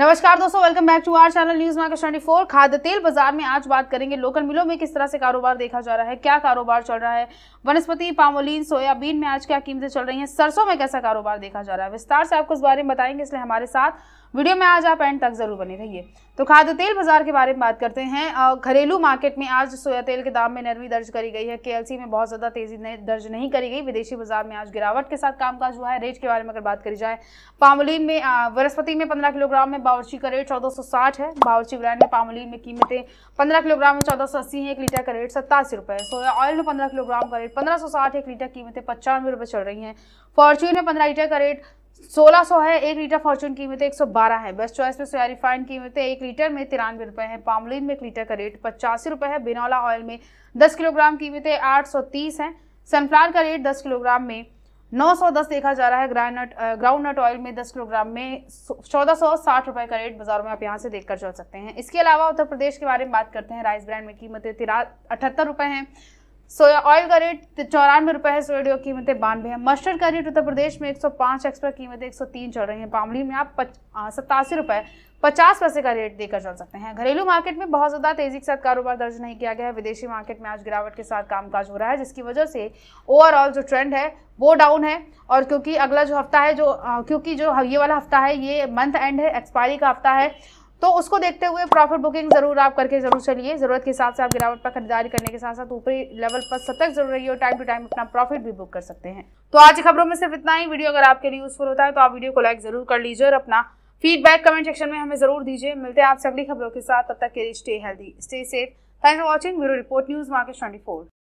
नमस्कार दोस्तों welcome back to our channel news market twenty four खाद्य तेल बाजार में आज बात करेंगे लोकल मिलों में किस तरह से कारोबार देखा जा रहा है क्या कारोबार चल रहा है वनस्पति पामोलिन सोयाबीन में आज क्या कीमतें चल रही हैं सरसों में कैसा कारोबार देखा जा रहा है विस्तार से आपको इस बारे में बताएंगे इसलिए हमारे साथ वीडियो में आज आप एंड तक जरूर बने रहिए तो खाद्य तेल बाजार के बारे में बात करते हैं घरेलू मार्केट में आज सोया तेल के दाम में नरमी दर्ज करी गई है के में बहुत ज़्यादा तेजी दर्ज नहीं करी गई विदेशी बाजार में आज गिरावट के साथ कामकाज हुआ है रेट के बारे में अगर बात करी जाए पामोलिन में वनस्पति में पंद्रह किलोग्राम में में बावर्ची का रेट चौदह सौ साठ है बावर्ची ब्रांड में पामोलिन में कीमतें पंद्रह किलोग्राम में चौदह सौ अस्सी है एक लीटर का रेट सत्तासी रुपये सोया ऑयल में पंद्रह किलोग्राम का रेट पंद्रह सौ साठ एक लीटर कीमतें पचानवे रुपये चल रही हैं फॉर्च्यून में पंद्रह लीटर का रेट सोलह सौ है एक लीटर फॉर्चून कीमतें एक सौ बारह है बेस्ट चॉइस में सोया रिफाइंड कीमतें एक लीटर में तिरानवे रुपये है पामोलिन में एक लीटर का रेट पचासी रुपये है बिनौला ऑयल में दस किलोग्राम कीमतें आठ सौ तीस हैं सनफ्लावर का रेट दस किलोग्राम में 910 देखा जा रहा है ग्राउंडनट नट ऑयल में 10 किलोग्राम में चौदह सौ साठ रुपए का रेट बाजारों में आप यहाँ से देखकर चल सकते हैं इसके अलावा उत्तर प्रदेश के बारे में बात करते हैं राइस ब्रांड में कीमतें तिरा अठहत्तर रुपए हैं सोया ऑयल का रेट तो चौरानवे रुपये है सोया की कीमतें बानवे है मस्टर्ड का रेट उत्तर प्रदेश में 105 एक्स्ट्रा कीमतें तीन चल रही हैं पामली में आप सतासी रुपये पचास पैसे का रेट देकर चल सकते हैं घरेलू मार्केट में बहुत ज़्यादा तेज़ी के साथ कारोबार दर्ज नहीं किया गया है विदेशी मार्केट में आज गिरावट के साथ कामकाज हो रहा है जिसकी वजह से ओवरऑल जो ट्रेंड है वो डाउन है और क्योंकि अगला जो हफ्ता है जो क्योंकि जो ये वाला हफ्ता है ये मंथ एंड है एक्सपायरी का हफ्ता है तो उसको देखते हुए प्रॉफिट बुकिंग ज़रूर आप करके ज़रूर चलिए ज़रूरत के हिसाब से आप गिरावट पर खरीदारी करने के साथ साथ ऊपरी लेवल पर सतर्क जरूर रहिए और टाइम टू टाइम अपना प्रॉफिट भी बुक कर सकते हैं तो आज की खबरों में सिर्फ इतना ही वीडियो अगर आपके लिए यूज़फुल होता है तो आप वीडियो को लाइक ज़रूर कर लीजिए और अपना फीडबैक कमेंट सेक्शन में हमें ज़रूर दीजिए मिलते हैं आपसे अगली खबरों के साथ तब तक के लिए stay healthy stay safe thanks for watching bureau report news market twenty